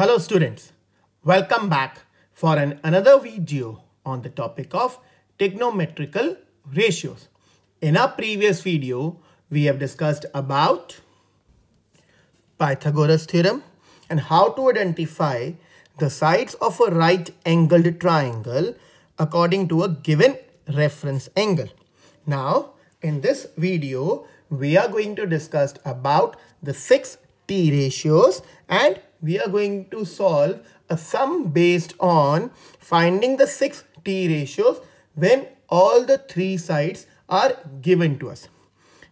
Hello students, welcome back for an another video on the topic of trigonometrical ratios. In our previous video, we have discussed about Pythagoras theorem and how to identify the sides of a right angled triangle according to a given reference angle. Now, in this video, we are going to discuss about the six T ratios and we are going to solve a sum based on finding the six t ratios when all the three sides are given to us.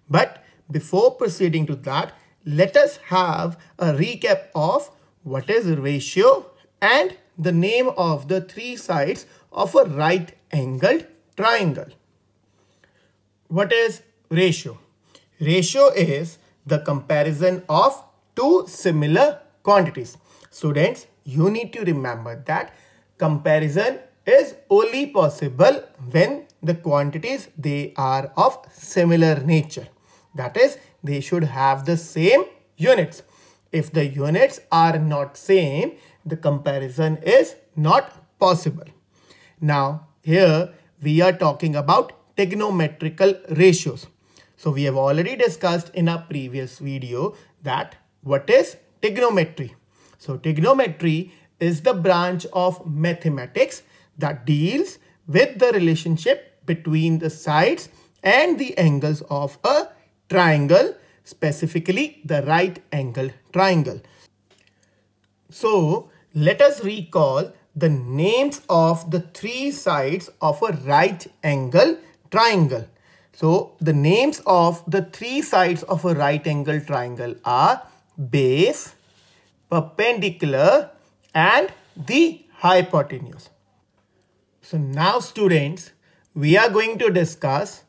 But before proceeding to that, let us have a recap of what is ratio and the name of the three sides of a right angled triangle. What is ratio? Ratio is the comparison of two similar quantities. Students, you need to remember that comparison is only possible when the quantities they are of similar nature. That is, they should have the same units. If the units are not same, the comparison is not possible. Now, here we are talking about trigonometrical ratios. So, we have already discussed in our previous video that what is trigonometry. So trigonometry is the branch of mathematics that deals with the relationship between the sides and the angles of a triangle, specifically the right angle triangle. So let us recall the names of the three sides of a right angle triangle. So the names of the three sides of a right angle triangle are base, perpendicular and the hypotenuse. So now students, we are going to discuss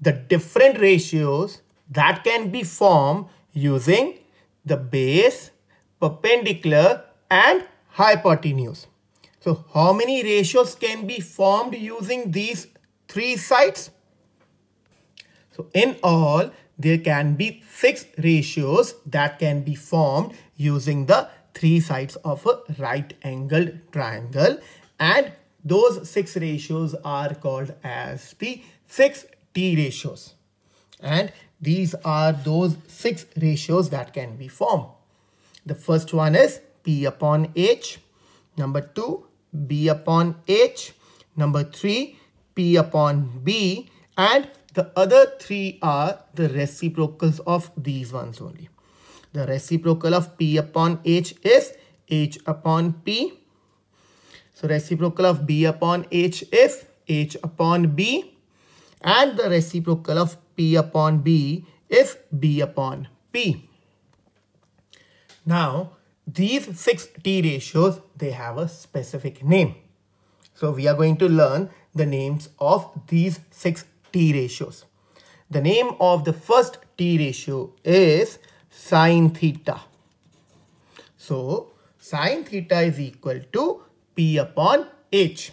the different ratios that can be formed using the base, perpendicular and hypotenuse. So how many ratios can be formed using these three sides? So in all, there can be six ratios that can be formed using the three sides of a right angled triangle and those six ratios are called as the six T ratios and these are those six ratios that can be formed. The first one is P upon H, number two B upon H, number three P upon B and the other three are the reciprocals of these ones only. The reciprocal of P upon H is H upon P. So reciprocal of B upon H is H upon B. And the reciprocal of P upon B is B upon P. Now, these six T ratios, they have a specific name. So we are going to learn the names of these six t ratios. The name of the first t ratio is sine theta. So sine theta is equal to p upon h.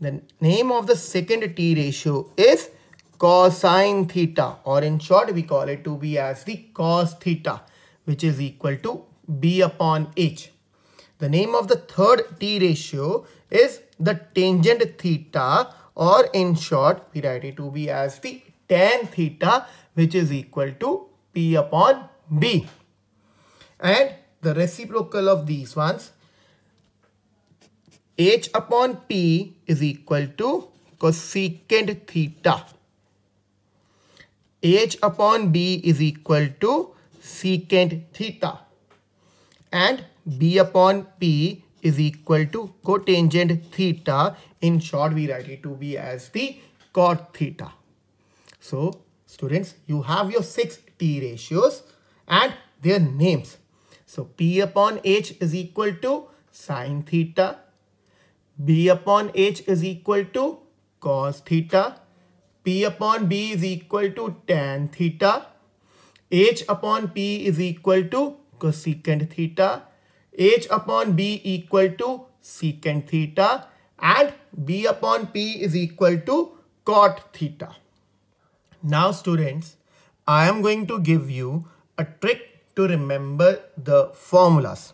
The name of the second t ratio is cosine theta or in short we call it to be as the cos theta which is equal to b upon h. The name of the third t ratio is the tangent theta or in short we write it to be as the tan theta which is equal to P upon B. And the reciprocal of these ones h upon p is equal to cosecant theta. h upon b is equal to secant theta. And b upon p is equal to cotangent theta. In short, we write it to be as the cot theta. So students, you have your six T ratios and their names. So P upon H is equal to sine theta. B upon H is equal to cos theta. P upon B is equal to tan theta. H upon P is equal to cosecant theta h upon b equal to secant theta and b upon p is equal to cot theta. Now students, I am going to give you a trick to remember the formulas.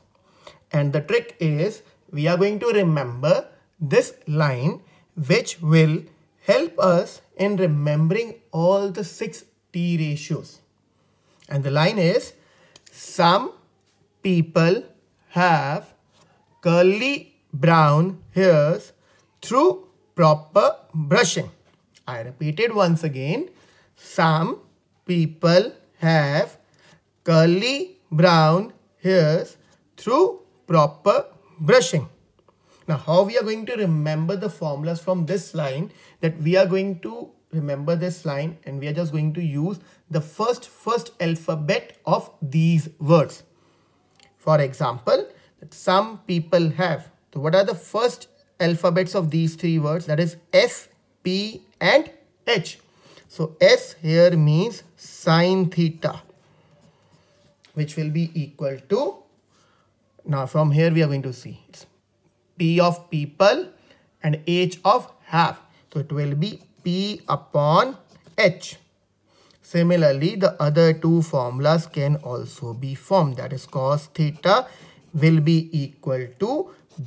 And the trick is we are going to remember this line which will help us in remembering all the six t ratios. And the line is some people have curly brown hairs through proper brushing. I repeat it once again. Some people have curly brown hairs through proper brushing. Now, how we are going to remember the formulas from this line that we are going to remember this line and we are just going to use the first first alphabet of these words. For example, some people have. So what are the first alphabets of these three words? That is S, P and H. So S here means sine theta which will be equal to now from here we are going to see it's P of people and H of half. So it will be P upon H. Similarly, the other two formulas can also be formed. That is cos theta will be equal to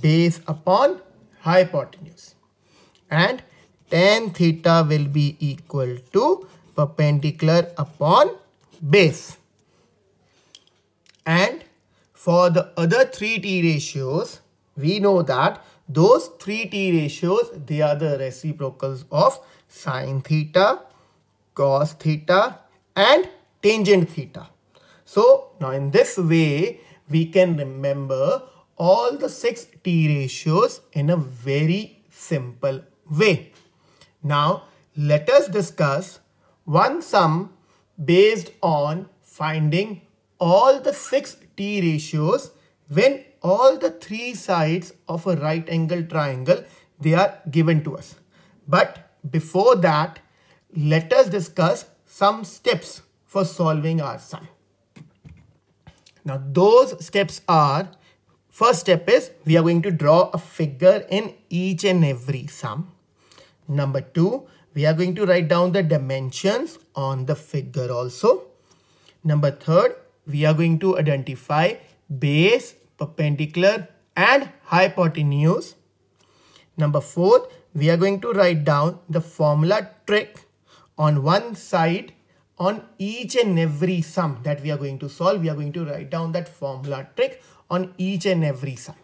base upon hypotenuse. And tan theta will be equal to perpendicular upon base. And for the other three T ratios, we know that those three T ratios, they are the reciprocals of sine theta, cos theta and tangent theta. So now in this way, we can remember all the six T ratios in a very simple way. Now let us discuss one sum based on finding all the six T ratios when all the three sides of a right angle triangle they are given to us. But before that, let us discuss some steps for solving our sum. Now those steps are, first step is we are going to draw a figure in each and every sum. Number two, we are going to write down the dimensions on the figure also. Number third, we are going to identify base, perpendicular and hypotenuse. Number fourth, we are going to write down the formula trick on one side on each and every sum that we are going to solve, we are going to write down that formula trick on each and every sum.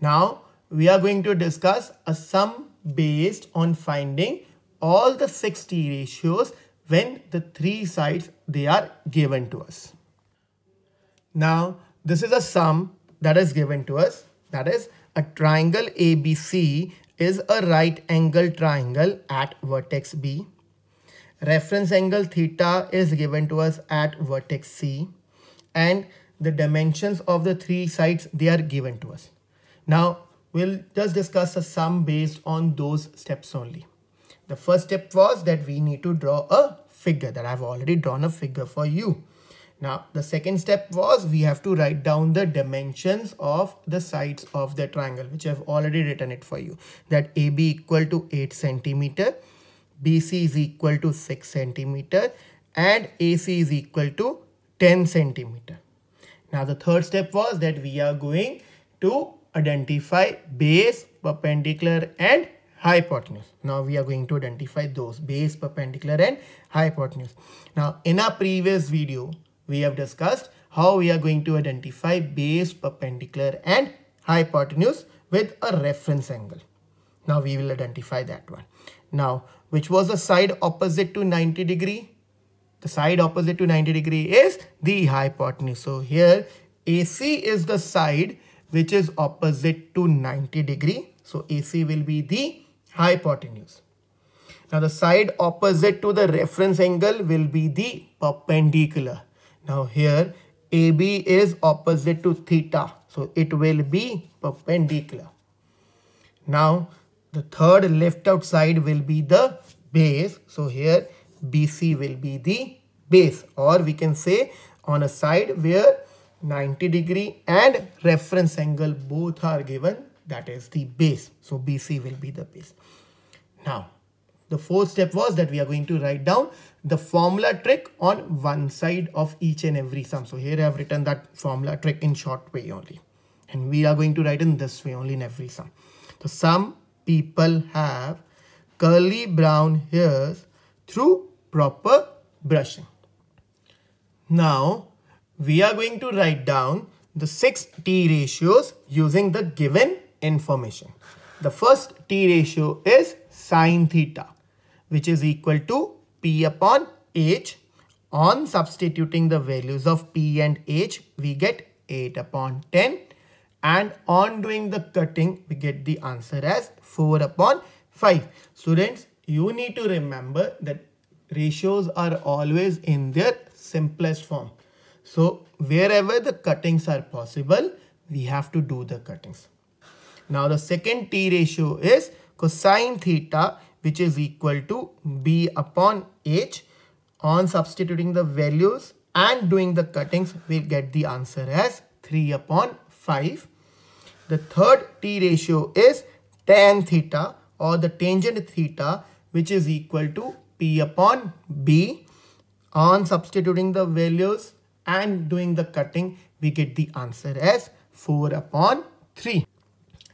Now, we are going to discuss a sum based on finding all the 60 ratios when the three sides they are given to us. Now, this is a sum that is given to us. That is a triangle ABC is a right angle triangle at vertex B. Reference angle theta is given to us at vertex C and the dimensions of the three sides they are given to us. Now we'll just discuss a sum based on those steps only. The first step was that we need to draw a figure that I've already drawn a figure for you. Now, the second step was we have to write down the dimensions of the sides of the triangle, which I've already written it for you. That AB equal to 8 centimeter, BC is equal to 6 centimeter, and AC is equal to 10 centimeter. Now, the third step was that we are going to identify base, perpendicular, and hypotenuse. Now we are going to identify those base, perpendicular and hypotenuse. Now in our previous video, we have discussed how we are going to identify base, perpendicular and hypotenuse with a reference angle. Now we will identify that one. Now, which was the side opposite to 90 degree? The side opposite to 90 degree is the hypotenuse. So here AC is the side which is opposite to 90 degree. So AC will be the hypotenuse. Now the side opposite to the reference angle will be the perpendicular. Now here AB is opposite to theta. So it will be perpendicular. Now the third left out side will be the base. So here BC will be the base or we can say on a side where 90 degree and reference angle both are given that is the base. So BC will be the base. Now the fourth step was that we are going to write down the formula trick on one side of each and every sum. So here I have written that formula trick in short way only. And we are going to write in this way only in every sum. So some people have curly brown hairs through proper brushing. Now we are going to write down the six T ratios using the given information. The first T ratio is sine theta which is equal to P upon H. On substituting the values of P and H, we get 8 upon 10. And on doing the cutting, we get the answer as 4 upon 5. Students, you need to remember that ratios are always in their simplest form. So wherever the cuttings are possible, we have to do the cuttings. Now the second T ratio is cosine theta which is equal to B upon H on substituting the values and doing the cuttings we will get the answer as 3 upon 5. The third T ratio is tan theta or the tangent theta which is equal to P upon B on substituting the values and doing the cutting we get the answer as 4 upon 3.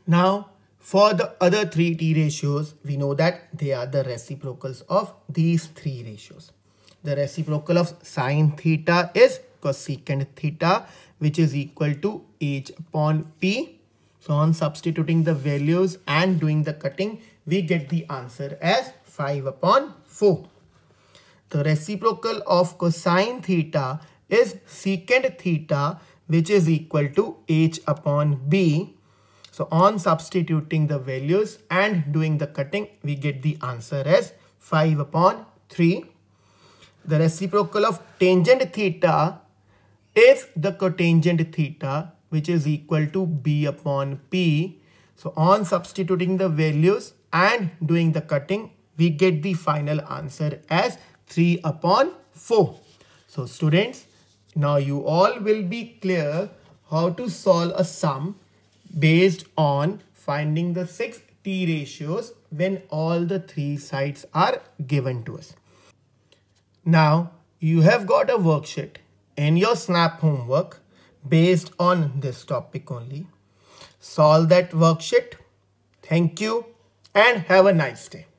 Now for the other three t ratios, we know that they are the reciprocals of these three ratios. The reciprocal of sine theta is cosecant theta, which is equal to h upon p. So on substituting the values and doing the cutting, we get the answer as 5 upon 4. The reciprocal of cosine theta is secant theta, which is equal to h upon b so on substituting the values and doing the cutting, we get the answer as 5 upon 3. The reciprocal of tangent theta is the cotangent theta, which is equal to b upon p. So on substituting the values and doing the cutting, we get the final answer as 3 upon 4. So students, now you all will be clear how to solve a sum based on finding the six t ratios when all the three sides are given to us. Now you have got a worksheet in your SNAP homework based on this topic only. Solve that worksheet. Thank you and have a nice day.